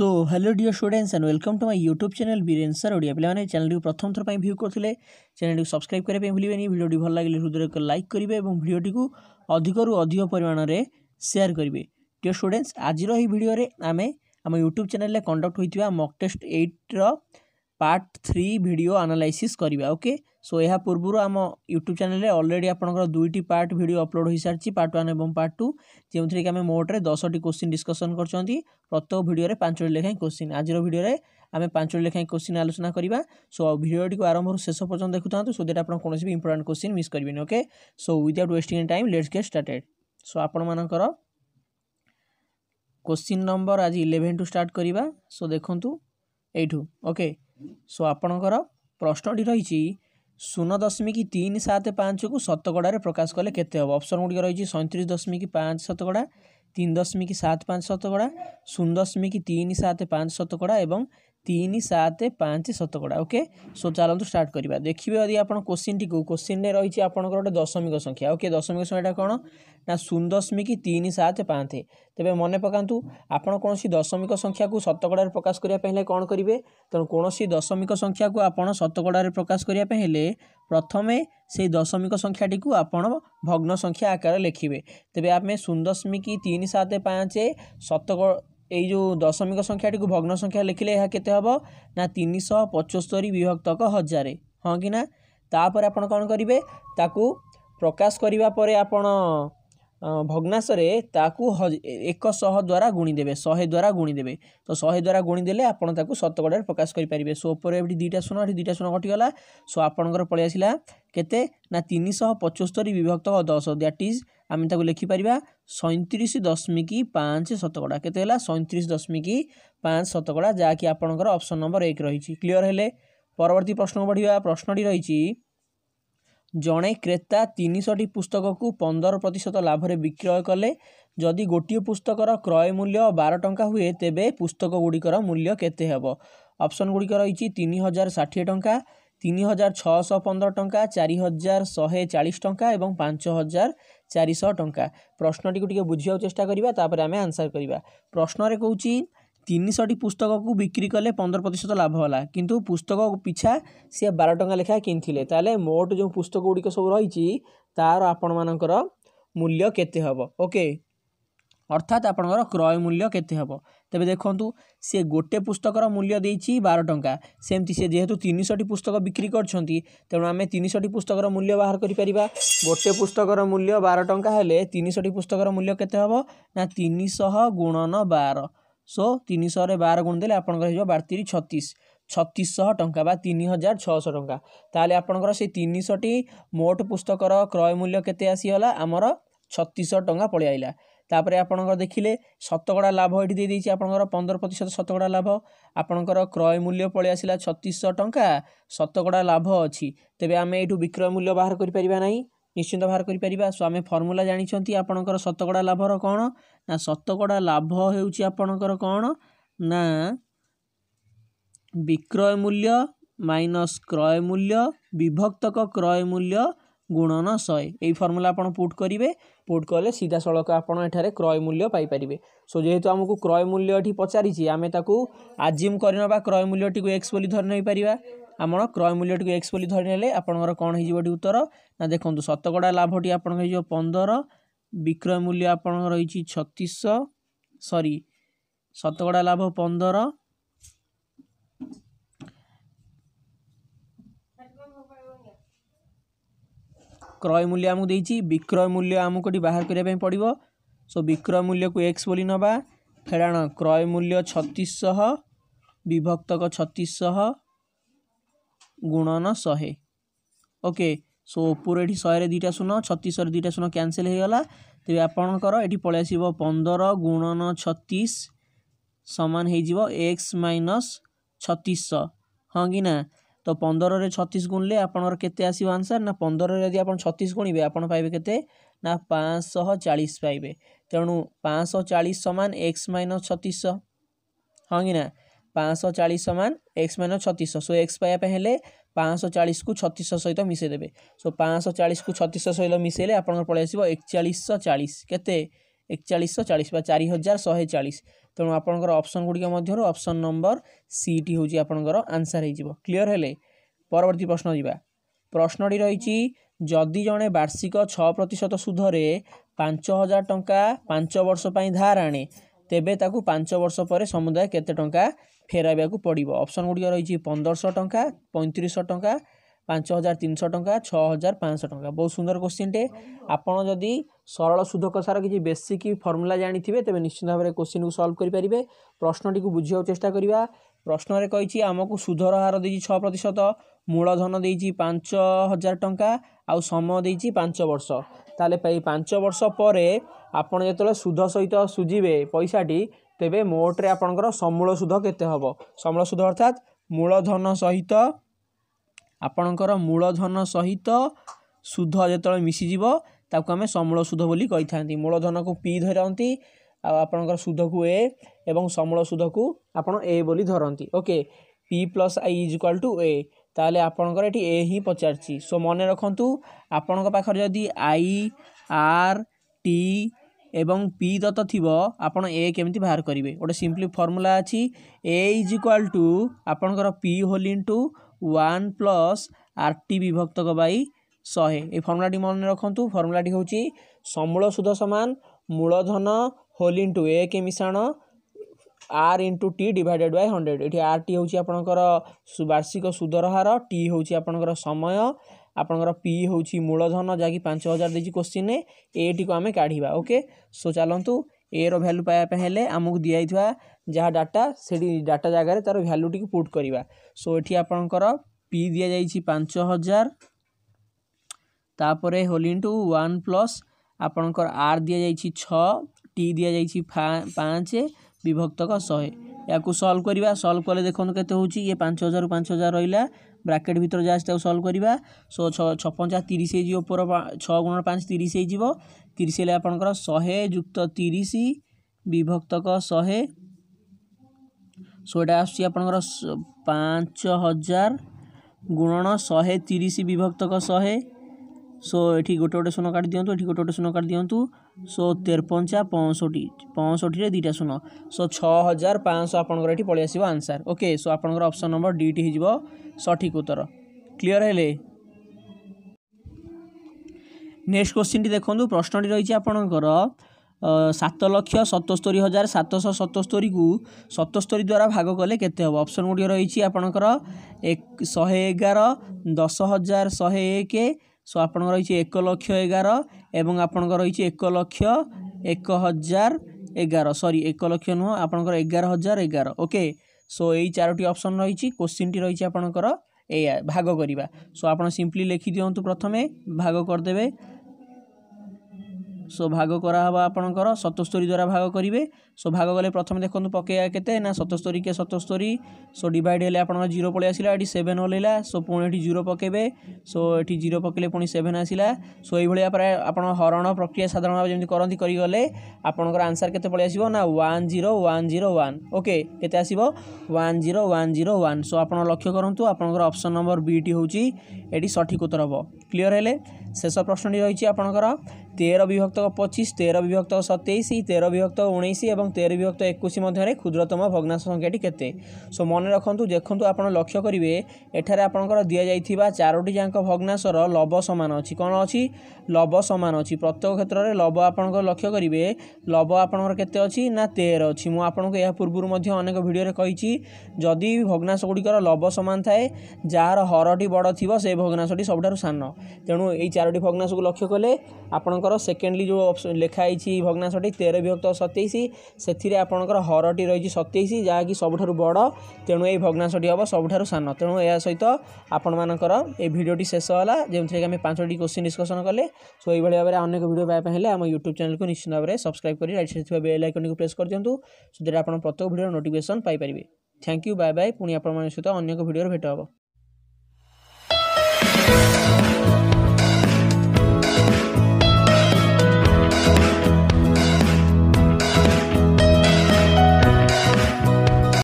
so hello dear students and welcome to my YouTube channel Biren sir Odia ପିଲାମାନେ ଚ୍ୟାନେଲ୍ଟିକୁ ପ୍ରଥମ ଥର ପାଇଁ ଭ୍ୟୁ କରୁଥିଲେ ଚ୍ୟାନେଲ୍ଟିକୁ ସବସ୍କ୍ରାଇବ୍ କରିବା ପାଇଁ ଭୁଲିବେନି ଭିଡ଼ିଓଟି ଭଲ ଲାଗିଲେ ହୃଦୟ ଏକ ଲାଇକ୍ କରିବେ ଏବଂ ଭିଡ଼ିଓଟିକୁ ଅଧିକରୁ ଅଧିକ ପରିମାଣରେ ସେୟାର କରିବେ ଡିଓ ଷ୍ଟୁଡେଣ୍ଟସ୍ ଆଜିର ଏହି ଭିଡ଼ିଓରେ ଆମେ ଆମ ୟୁଟ୍ୟୁବ୍ ଚ୍ୟାନେଲ୍ରେ କଣ୍ଡକ୍ଟ ହୋଇଥିବା ମକ୍ ଟେଷ୍ଟ ଏଇଟ୍ର ପାର୍ଟ ଥ୍ରୀ ଭିଡ଼ିଓ ଆନାଲାଇସିସ୍ କରିବା ଓକେ ସୋ ଏହା ପୂର୍ବରୁ ଆମ ୟୁଟ୍ୟୁବ୍ ଚ୍ୟାନେଲ୍ରେ ଅଲରେଡ଼ି ଆପଣଙ୍କର ଦୁଇଟି ପାର୍ଟ ଭିଡ଼ିଓ ଅପଲୋଡ଼ ହୋଇସାରିଛି ପାର୍ଟ ୱାନ୍ ଏବଂ ପାର୍ଟ ଟୁ ଯେଉଁଥିରେକି ଆମେ ମୋଟରେ ଦଶଟି କୋଶ୍ଚିନ୍ ଡିସ୍କସନ୍ କରିଛନ୍ତି ପ୍ରତ୍ୟେକ ଭିଡ଼ିଓରେ ପାଞ୍ଚଟି ଲେଖାଏଁ କୋଶ୍ଚିନ୍ ଆଜିର ଭିଡ଼ିଓରେ ଆମେ ପାଞ୍ଚଟି ଲେଖାଏଁ କୋଶ୍ଚିନ୍ ଆଲୋଚନା କରିବା ସୋ ଭିଡ଼ିଓଟିକୁ ଆରମ୍ଭରୁ ଶେଷ ପର୍ଯ୍ୟନ୍ତ ଦେଖୁଥାନ୍ତୁ ସୋ ଦ୍ୟାଟ୍ ଆପଣ କୌଣସି ବି ଇମ୍ପୋର୍ଟାଣ୍ଟ କୋଶ୍ଚିନ୍ ମିସ୍ କରିବେନି okay so without wasting time let's get started so ଆପଣମାନଙ୍କର କୋଶ୍ଚିନ୍ ନମ୍ବର ଆଜି ଇଲେଭେନ୍ଠୁ ଷ୍ଟାର୍ଟ କରିବା ସୋ ଦେଖନ୍ତୁ ଏଇଠୁ ଓକେ ସୋ ଆପଣଙ୍କର ପ୍ରଶ୍ନଟି ରହିଛି ଶୂନ ଦଶମିକ ତିନି ସାତ ପାଞ୍ଚକୁ ଶତକଡ଼ାରେ ପ୍ରକାଶ କଲେ କେତେ ହେବ ଅପସନ୍ ଗୁଡ଼ିକ ରହିଛି ସଇଁତିରିଶ ଦଶମିକ ପାଞ୍ଚ ଶତକଡ଼ା তিন দশমিক সাত পাঁচ শতকড়া শূন্য দশমিক তিন সাত পাঁচ শতকড়া এবং তিন সাত পাঁচ শতকড়া ওকে সো চালু স্টার্ট করা দেখবে যদি আপনার কোশ্চিনটি কোশ্চিনে রয়েছে আপনার গোটে দশমিক সংখ্যা ওকে দশমিক সংখ্যাটা কোণ না শূন্য দশমিক তিন সাত পাঁচ তবে মনে পকাতু আপনার কোণী দশমিক সংখ্যা শতকড়ার প্রকাশ করা হলে কোণ করবে তেমন কোণী দশমিক সংখ্যা আপনার শতকড়ার প্রকাশ করা হলে ପ୍ରଥମେ ସେଇ ଦଶମିକ ସଂଖ୍ୟାଟିକୁ ଆପଣ ଭଗ୍ନ ସଂଖ୍ୟା ଆକାରରେ ଲେଖିବେ ତେବେ ଆମେ ଶୂନ ଦଶମିକ ତିନି ସାତ ପାଞ୍ଚ ଶତକ ଏଇ ଯେଉଁ ଦଶମିକ ସଂଖ୍ୟାଟିକୁ ଭଗ୍ନ ସଂଖ୍ୟା ଲେଖିଲେ ଏହା କେତେ ହେବ ନା ତିନିଶହ ପଚସ୍ତରୀ ବିଭକ୍ତକ ହଜାର ହଁ କି ନା ତାପରେ ଆପଣ କ'ଣ କରିବେ ତାକୁ ପ୍ରକାଶ କରିବା ପରେ ଆପଣ ଭଗ୍ନାଶରେ ତାକୁ ଏକ ଶହ ଦ୍ୱାରା ଗୁଣିଦେବେ ଶହେ ଦ୍ୱାରା ଗୁଣିଦେବେ ତ ଶହେ ଦ୍ୱାରା ଗୁଣିଦେଲେ ଆପଣ ତାକୁ ଶତକଡ଼ାରେ ପ୍ରକାଶ କରିପାରିବେ ସୋ ଉପରେ ଏଠି ଦୁଇଟା ଶୂନ ଏଠି ଦୁଇଟା ଶୂନ କଟିଗଲା ସୋ ଆପଣଙ୍କର ପଳେଇ ଆସିଲା କେତେ ନା ତିନିଶହ ପଞ୍ଚସ୍ତରୀ ବିଭକ୍ତ ଦଶ ଦ୍ୟାଟ୍ ଇଜ୍ ଆମେ ତାକୁ ଲେଖିପାରିବା ସଇଁତିରିଶ ଦଶମିକ ପାଞ୍ଚ ଶତକଡ଼ା କେତେ ହେଲା ସଇଁତିରିଶ ଦଶମିକ ପାଞ୍ଚ ଶତକଡ଼ା ଯାହାକି ଆପଣଙ୍କର ଅପସନ୍ ନମ୍ବର ଏକ ରହିଛି କ୍ଲିଅର୍ ହେଲେ ପରବର୍ତ୍ତୀ ପ୍ରଶ୍ନକୁ ବଢ଼ିବା ପ୍ରଶ୍ନଟି ରହିଛି ଜଣେ କ୍ରେତା ତିନିଶଟି ପୁସ୍ତକକୁ ପନ୍ଦର ପ୍ରତିଶତ ଲାଭରେ ବିକ୍ରୟ କଲେ ଯଦି ଗୋଟିଏ ପୁସ୍ତକର କ୍ରୟ ମୂଲ୍ୟ ବାର ଟଙ୍କା ହୁଏ ତେବେ ପୁସ୍ତକଗୁଡ଼ିକର ମୂଲ୍ୟ କେତେ ହେବ ଅପସନ୍ଗୁଡ଼ିକ ରହିଛି ତିନି ହଜାର ଷାଠିଏ ଟଙ୍କା ତିନି ହଜାର ଛଅଶହ ପନ୍ଦର ଟଙ୍କା ଚାରି ହଜାର ଶହେ ଚାଳିଶ ଟଙ୍କା ଏବଂ ପାଞ୍ଚ ହଜାର ଚାରିଶହ ଟଙ୍କା ପ୍ରଶ୍ନଟିକୁ ଟିକେ ବୁଝିବାକୁ ଚେଷ୍ଟା କରିବା ତାପରେ ଆମେ ଆନ୍ସର୍ କରିବା ପ୍ରଶ୍ନରେ କହୁଛି ତିନିଶହଟି ପୁସ୍ତକକୁ ବିକ୍ରି କଲେ ପନ୍ଦର ପ୍ରତିଶତ ଲାଭ ହେଲା କିନ୍ତୁ ପୁସ୍ତକ ପିଛା ସିଏ ବାର ଟଙ୍କା ଲେଖାଏଁ କିଣିଥିଲେ ତା'ହେଲେ ମୋଟ ଯେଉଁ ପୁସ୍ତକ ଗୁଡ଼ିକ ସବୁ ରହିଛି ତା'ର ଆପଣମାନଙ୍କର ମୂଲ୍ୟ କେତେ ହେବ ଓକେ ଅର୍ଥାତ୍ ଆପଣଙ୍କର କ୍ରୟ ମୂଲ୍ୟ କେତେ ହେବ ତେବେ ଦେଖନ୍ତୁ ସେ ଗୋଟେ ପୁସ୍ତକର ମୂଲ୍ୟ ଦେଇଛି ବାର ଟଙ୍କା ସେମିତି ସେ ଯେହେତୁ ତିନିଶହଟି ପୁସ୍ତକ ବିକ୍ରି କରିଛନ୍ତି ତେଣୁ ଆମେ ତିନିଶହଟି ପୁସ୍ତକର ମୂଲ୍ୟ ବାହାର କରିପାରିବା ଗୋଟେ ପୁସ୍ତକର ମୂଲ୍ୟ ବାର ଟଙ୍କା ହେଲେ ତିନିଶହଟି ପୁସ୍ତକର ମୂଲ୍ୟ କେତେ ହେବ ନା ତିନିଶହ ଗୁଣନ ବାର সো তিনশহরে বার গুণ দেলে আপনার হয়ে বার তিরি ছত্রিশ ছত্রিশশহ টঙ্কা বা তিন হাজার ছশো টঙ্কা তাহলে আপনার সেই তিনশটি মোট পুস্তকর ক্রয় মূল্য কেতে আসিগলা আমার ছত্রিশশহ টঙ্কা পড়ে আইলা তাপরে আপনার দেখলে শতকড়া লাভ এটি দিয়ে দিয়েছি আপনার পনেরো প্রতিশত শতকড়া লাভ আপনার ক্রয় মূল্য পড়ে আসলা ছত্রিশশহ টঙ্কা শতকড়া লাভ অছি তেবে আমি এইটু বিক্রয় মূল্য বাহার করে পারা না ନିଶ୍ଚିନ୍ତ ବାହାର କରିପାରିବା ସୋ ଆମେ ଫର୍ମୁଲା ଜାଣିଛନ୍ତି ଆପଣଙ୍କର ଶତକଡ଼ା ଲାଭର କ'ଣ ନା ଶତକଡ଼ା ଲାଭ ହେଉଛି ଆପଣଙ୍କର କ'ଣ ନା ବିକ୍ରୟ ମୂଲ୍ୟ ମାଇନସ୍ କ୍ରୟ ମୂଲ୍ୟ ବିଭକ୍ତକ କ୍ରୟ ମୂଲ୍ୟ ଗୁଣନ ଶହେ ଏଇ ଫର୍ମୁଲା ଆପଣ ପୁଟ୍ କରିବେ ପୁଟ୍ କଲେ ସିଧାସଳଖ ଆପଣ ଏଠାରେ କ୍ରୟ ମୂଲ୍ୟ ପାଇପାରିବେ ସୋ ଯେହେତୁ ଆମକୁ କ୍ରୟ ମୂଲ୍ୟ ଏଠି ପଚାରିଛି ଆମେ ତାକୁ ଆଜିମ୍ କରିନେବା କ୍ରୟ ମୂଲ୍ୟଟିକୁ ଏକ୍ସ ବୋଲି ଧରି ନେଇପାରିବା আমার ক্রয় মূল্যটি এক্স বলে ধরে নেলে আপনার কম হয়ে এটি উত্তর না দেখুন শতকড়া লাভটি আপনার হয়ে যাব পনেরো বিক্রয় মূল্য আপনার রয়েছে ছত্রিশ সরি শতকড়া লাভ পনেরো ক্রয় মূল্য আমি দিয়েছি বিক্রয় মূল্য আমি এটি বাহার করা পড়ব সো বিক্রয় মূল্যক এক্স বলে নেবা ফেরাণ ক্রয় মূল্য ছত্রিশশহ বিভক্তক ছত্রিশশহ গুণন শহে ওকে সো উপরে এটি শহে দুইটা শূন্য ছতিশর দুইটা শূন্য ক্যানসেল হয়ে গলা তবে আপনার এটি পড়ে আসব পনের গুণন ছতিশ সমান হয়ে যাব এক্স মাইনস ছতিশশ হ্যাঁ কি না তো পনেরে ছতিশ গুণলে আপনার কেতে আসব আনসার না পনেরে যদি আপনার ছতিশ গুণবে আপনার পাইবে কেতে না পাঁচশহ চাশ পাইবে তেমন পাঁচশহ চাশ সমান এক্স মাইনস ছতিশশ হ্যাঁ কি না ପାଞ୍ଚଶହ ଚାଳିଶ ସମାନ ଏକ୍ସ ମାଇନସ୍ ଛତିଶହ ସୋ ଏକ୍ସ ପାଇବା ପାଇଁ ହେଲେ ପାଞ୍ଚଶହ ଚାଳିଶକୁ ଛତିଶହ ସହିତ ମିଶାଇଦେବେ ସୋ ପାଞ୍ଚଶହ ଚାଳିଶକୁ ଛତିଶହ ସହିତ ମିଶାଇଲେ ଆପଣଙ୍କର ପଳାଇ ଆସିବ ଏକଚାଳିଶଶହ ଚାଳିଶ କେତେ ଏକଚାଳିଶଶହ ଚାଳିଶ ବା ଚାରି ହଜାର ଶହେ ଚାଳିଶ ତେଣୁ ଆପଣଙ୍କର ଅପସନ୍ ଗୁଡ଼ିକ ମଧ୍ୟରୁ ଅପସନ୍ ନମ୍ବର ସିଟି ହେଉଛି ଆପଣଙ୍କର ଆନ୍ସର୍ ହେଇଯିବ କ୍ଲିଅର୍ ହେଲେ ପରବର୍ତ୍ତୀ ପ୍ରଶ୍ନ ଯିବା ପ୍ରଶ୍ନଟି ରହିଛି ଯଦି ଜଣେ ବାର୍ଷିକ ଛଅ ପ୍ରତିଶତ ସୁଧରେ ପାଞ୍ଚ ହଜାର ଟଙ୍କା ପାଞ୍ଚ ବର୍ଷ ପାଇଁ ଧାର ଆଣେ ତେବେ ତାକୁ ପାଞ୍ଚ ବର୍ଷ ପରେ ସମୁଦାୟ କେତେ ଟଙ୍କା ଫେରାଇବାକୁ ପଡ଼ିବ ଅପସନ୍ଗୁଡ଼ିକ ରହିଛି ପନ୍ଦରଶହ ଟଙ୍କା ପଇଁତିରିଶଶହ ଟଙ୍କା ପାଞ୍ଚ ହଜାର ତିନିଶହ ଟଙ୍କା ଛଅ ହଜାର ପାଞ୍ଚଶହ ଟଙ୍କା ବହୁତ ସୁନ୍ଦର କୋଶ୍ଚିନ୍ଟେ ଆପଣ ଯଦି ସରଳ ସୁଧକଷାର କିଛି ବେସିକ୍ ଫର୍ମୁଲା ଜାଣିଥିବେ ତେବେ ନିଶ୍ଚିନ୍ତ ଭାବରେ କୋଶ୍ଚିନ୍କୁ ସଲ୍ଭ କରିପାରିବେ ପ୍ରଶ୍ନଟିକୁ ବୁଝିବାକୁ ଚେଷ୍ଟା କରିବା ପ୍ରଶ୍ନରେ କହିଛି ଆମକୁ ସୁଧର ହାର ଦେଇଛି ଛଅ ପ୍ରତିଶତ ମୂଳଧନ ଦେଇଛି ପାଞ୍ଚ ହଜାର ଟଙ୍କା ଆଉ ସମୟ ଦେଇଛି ପାଞ୍ଚ ବର୍ଷ ତାହେଲେ ଏଇ ପାଞ୍ଚ ବର୍ଷ ପରେ ଆପଣ ଯେତେବେଳେ ସୁଧ ସହିତ ସୁଝିବେ ପଇସାଟି ତେବେ ମୋଟରେ ଆପଣଙ୍କର ସମୂଳ ସୁଧ କେତେ ହେବ ସମୂଳ ସୁଧ ଅର୍ଥାତ୍ ମୂଳଧନ ସହିତ ଆପଣଙ୍କର ମୂଳଧନ ସହିତ ସୁଧ ଯେତେବେଳେ ମିଶିଯିବ ତାକୁ ଆମେ ସମୂଳ ସୁଧ ବୋଲି କହିଥାନ୍ତି ମୂଳଧନକୁ ପି ଧରନ୍ତି ଆଉ ଆପଣଙ୍କର ସୁଧକୁ ଏ ଏବଂ ସମୂଳ ସୁଧକୁ ଆପଣ ଏ ବୋଲି ଧରନ୍ତି okay P plus I is equal to A ତାହେଲେ ଆପଣଙ୍କର ଏଠି ଏ ହିଁ ପଚାରିଛି ସୋ ମନେ ରଖନ୍ତୁ ଆପଣଙ୍କ ପାଖରେ ଯଦି ଆଇ ଆର୍ ଟି ଏବଂ ପି ଦତ୍ତ ଥିବ ଆପଣ ଏ କେମିତି ବାହାର କରିବେ ଗୋଟେ ସିମ୍ପଲି ଫର୍ମୁଲା ଅଛି ଏ ଇଜ୍ ଇକ୍ୱାଲ୍ ଟୁ ଆପଣଙ୍କର P whole to one plus R T ବିଭକ୍ତକ ବାଇ ଶହେ ଏ ଫର୍ମୁଲାଟି ମନେ ରଖନ୍ତୁ ଫର୍ମୁଲାଟି ହେଉଛି ସମୂଳ ସୁଧ ସମାନ ମୂଳଧନ হোল ইন্টু ଏକ ମିଶାଣ R into T divided by hundred ଏଠି ଆର୍ ଟି ହେଉଛି ଆପଣଙ୍କର ବାର୍ଷିକ ସୁଦର ହାର ଟି ହେଉଛି ଆପଣଙ୍କର ସମୟ ଆପଣଙ୍କର ପି ହେଉଛି ମୂଳଧନ ଯାହାକି ପାଞ୍ଚ ହଜାର ଦେଇଛି କୋଶ୍ଚିନ୍ରେ ଏଟିକୁ ଆମେ କାଢ଼ିବା ଓକେ ସୋ ଚାଲନ୍ତୁ ଏର ଭ୍ୟାଲୁ ପାଇବା ପାଇଁ ହେଲେ ଆମକୁ ଦିଆଯାଇଥିବା ଯାହା ଡାଟା ସେଠି ଡାଟା ଜାଗାରେ ତା'ର ଭ୍ୟାଲୁଟିକୁ ପୁଟ୍ କରିବା ସୋ ଏଠି ଆପଣଙ୍କର ପି ଦିଆଯାଇଛି ପାଞ୍ଚ ହଜାର ତାପରେ ହୋଲି ଇଣ୍ଟୁ ୱାନ୍ ପ୍ଲସ୍ ଆପଣଙ୍କର ଆର୍ ଦିଆଯାଇଛି ଛଅ টি দিয়েছি ପାଞ୍ଚ ବିଭକ୍ତକ ଶହେ ଏହାକୁ ସଲ୍ଭ କରିବା ସଲ୍ଭ କଲେ ଦେଖନ୍ତୁ କେତେ ହେଉଛି ଇଏ ପାଞ୍ଚ ହଜାରରୁ ପାଞ୍ଚ ହଜାର ରହିଲା ବ୍ରାକେଟ୍ ଭିତରେ ଯାହା ଅଛି ତାକୁ ସଲ୍ଭ କରିବା ସୋ ଛପଞ୍ଚା ତିରିଶ ହେଇଯିବ ଉପର ଛଅ ଗୁଣ ପାଞ୍ଚ ତିରିଶ ହେଇଯିବ ତିରିଶ ହେଲେ ଆପଣଙ୍କର ଶହେ ଯୁକ୍ତ ତିରିଶ ବିଭକ୍ତକ ଶହେ ସୋ ଏଇଟା ଆସୁଛି ଆପଣଙ୍କର ପାଞ୍ଚ ହଜାର ଗୁଣନ ଶହେ ତିରିଶ ବିଭକ୍ତକ ଶହେ ସୋ ଏଠି ଗୋଟେ ଗୋଟେ ଶୂନ କାଟି ଦିଅନ୍ତୁ ଏଠି ଗୋଟେ ଗୋଟେ ଶୂନ କାଟି ଦିଅନ୍ତୁ ସୋ ତେରପଞ୍ଚା ପଞ୍ଚଷଠି ପଞ୍ଚଷଠିରେ ଦୁଇଟା ଶୂନ ସୋ ଛଅ ହଜାର ପାଞ୍ଚଶହ ଆପଣଙ୍କର ଏଠି ପଳେଇ ଆସିବ ଆନ୍ସର୍ ଓକେ ସୋ ଆପଣଙ୍କର ଅପସନ୍ ନମ୍ବର ଡିଟି ହେଇଯିବ ସଠିକ ଉତ୍ତର କ୍ଲିଅର୍ ହେଲେ ନେକ୍ସଟ କ୍ୱେଶ୍ଚିନ୍ଟି ଦେଖନ୍ତୁ ପ୍ରଶ୍ନଟି ରହିଛି ଆପଣଙ୍କର ସାତ ଲକ୍ଷ ସତସ୍ତରୀ ହଜାର ସାତଶହ ସତସ୍ତରୀକୁ ସତସ୍ତରୀ ଦ୍ୱାରା ଭାଗ କଲେ କେତେ ହେବ ଅପସନ୍ ଗୁଡ଼ିକ ରହିଛି ଆପଣଙ୍କର ଶହେ ଏଗାର ଦଶ ହଜାର ଶହେ ଏକ সো আপনার রয়েছে এক লক্ষ এগার এবং আপনার রয়েছে এক লক্ষ এক হাজার এগার সরি এক লক্ষ নুহ আপনার এগার হাজার এগার ওকে সো এই চারোটি অপসন রয়েছে কোশ্চিনটি রয়েছে আপনার এয়া ভাগ করা সো আপনার সিম্পলি লেখি দিও প্রথমে ভাগ করেদেবে সো ভাগ করা হব আপনার সতস্তরি দ্বারা ভাগ করবে সো ভাগ গেলে প্রথমে দেখুন পকাইবা কেতে না সতস্তরি কে সতস্তরি সো ডিভাইড হলে আপনার জিরো পড়ে আসলা এটি সেভেন ওলাইলা সো পুঁ এটি জিরো পকাইবে সো এটি জিরো পকাইলে পুঁ সেভেন আসলা সো এইভাবে প্রায় আপনার হরণ প্রক্রিয়া সাধারণ ভাবে যেমন করতে করিগলে আপনার আনসার কেতে পড়ে আসব না one zero one zero one okay কেতে আসব one zero one zero one so আপনার লক্ষ্য করতু আপনার অপশন নম্বর বিটি হচ্ছে এটি সঠিক উত্তর হব ক্লিয়ার হলে শেষ প্রশ্নটি রয়েছে আপনার তের বিভক্তক পঁচিশ তের বিভক্তক সতেইশ তের বিভক্তক উনিশ এবং তের বিভক্ত একুশ মধ্যে ক্ষুদ্রতম ভগ্নাশ সংখ্যাটি কেতে সো মনে রাখতু দেখুন আপনার লক্ষ্য করবে এখানে আপনার দিয়া যাই চারোটি যাক ভগ্নাশর লব সমান অছি কোণ অছি লব সমান অছি প্রত্যেক ক্ষেত্রে লব আপনার লক্ষ্য করবে লব আপনার কেতে অছি না তের অছি মু আপনার এর পূর্বর মধ্যে অনেক ভিডিওরে কইছি যদি ভগ্নাশ গুড়িকর লব সমান থাকে যার হরটি বড় থিব সেই ଭଗ୍ନାଂଶଟି ସବୁଠାରୁ ସାନ ତେଣୁ ଏଇ ଚାରୋଟି ଭଗ୍ନାଂଶକୁ ଲକ୍ଷ୍ୟ କଲେ ଆପଣଙ୍କର ସେକେଣ୍ଡଲି ଯେଉଁ ଲେଖା ହେଇଛି ଭଗ୍ନାଂଶଟି ତେର ବିଭକ୍ତ ସତେଇଶ ସେଥିରେ ଆପଣଙ୍କର ହରଟି ରହିଛି ସତେଇଶ ଯାହାକି ସବୁଠାରୁ ବଡ଼ ତେଣୁ ଏହି ଭଗ୍ନାଂଶଟି ହେବ ସବୁଠାରୁ ସାନ ତେଣୁ ଏହା ସହିତ ଆପଣମାନଙ୍କର ଏ ଭିଡ଼ିଓଟି ଶେଷ ହେଲା ଯେଉଁଥିରେକି ଆମେ ପାଞ୍ଚଟି କୋଶ୍ଚିନ୍ ଡିସ୍କସନ୍ କଲେ ସୋ ଏଇଭଳି ଭାବରେ ଅନେକ ଭିଡ଼ିଓ ପାଇବା ପାଇଁ ହେଲେ ଆମ ୟୁଟ୍ୟୁବ୍ ଚ୍ୟାନେଲକୁ ନିଶ୍ଚିତ ଭାବରେ ସବସ୍କ୍ରାଇବ୍ କରି ରାଇଟ୍ ସାଇଡ଼୍ ଥିବା ବେଲ୍ ଆଇକନ୍କୁ ପ୍ରେସ୍ କରିଦିଅନ୍ତୁ ସେଥିରେ ଆପଣ ପ୍ରତ୍ୟେକ ଭିଡ଼ିଓର ନୋଟିଫିକେସନ୍ ପାଇପାରିବେ ଥ୍ୟାଙ୍କ ୟୁ ବାଏ ବାଏ ପୁଣି ଆପଣମାନଙ୍କ ସହିତ ଅନ୍ୟ ଏକ ଭିଡ଼ିଓରେ ଭେଟ ହେବ